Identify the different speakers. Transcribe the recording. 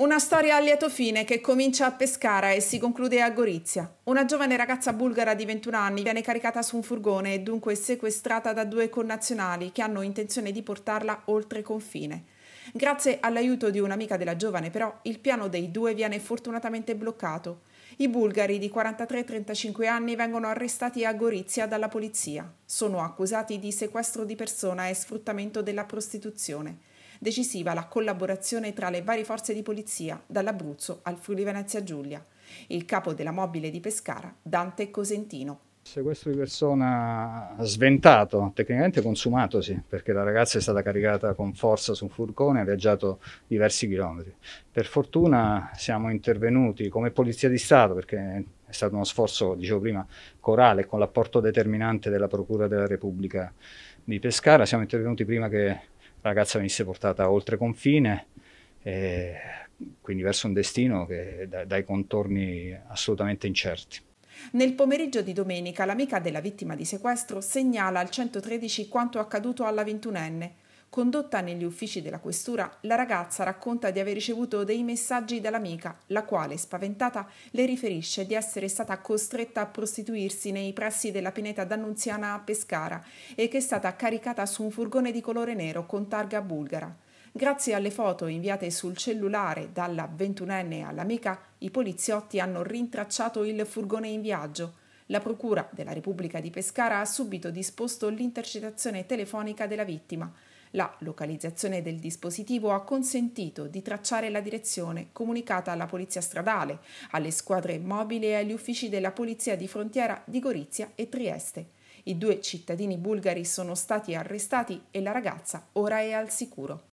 Speaker 1: Una storia a lieto fine che comincia a Pescara e si conclude a Gorizia. Una giovane ragazza bulgara di 21 anni viene caricata su un furgone e dunque sequestrata da due connazionali che hanno intenzione di portarla oltre confine. Grazie all'aiuto di un'amica della giovane però il piano dei due viene fortunatamente bloccato. I bulgari di 43-35 anni vengono arrestati a Gorizia dalla polizia. Sono accusati di sequestro di persona e sfruttamento della prostituzione decisiva la collaborazione tra le varie forze di polizia, dall'Abruzzo al Friuli Venezia Giulia. Il capo della mobile di Pescara, Dante Cosentino.
Speaker 2: Sequestro di persona sventato, tecnicamente consumatosi, perché la ragazza è stata caricata con forza su un furgone e ha viaggiato diversi chilometri. Per fortuna siamo intervenuti come Polizia di Stato, perché è stato uno sforzo, dicevo prima, corale, con l'apporto determinante della Procura della Repubblica di Pescara. Siamo intervenuti prima che la ragazza venisse portata oltre confine, eh, quindi verso un destino che, da, dai contorni assolutamente incerti.
Speaker 1: Nel pomeriggio di domenica l'amica della vittima di sequestro segnala al 113 quanto accaduto alla ventunenne. Condotta negli uffici della questura, la ragazza racconta di aver ricevuto dei messaggi dall'amica, la quale, spaventata, le riferisce di essere stata costretta a prostituirsi nei pressi della pineta d'Annunziana a Pescara e che è stata caricata su un furgone di colore nero con targa bulgara. Grazie alle foto inviate sul cellulare dalla ventunenne all'amica, i poliziotti hanno rintracciato il furgone in viaggio. La Procura della Repubblica di Pescara ha subito disposto l'intercettazione telefonica della vittima. La localizzazione del dispositivo ha consentito di tracciare la direzione comunicata alla polizia stradale, alle squadre mobili e agli uffici della polizia di frontiera di Gorizia e Trieste. I due cittadini bulgari sono stati arrestati e la ragazza ora è al sicuro.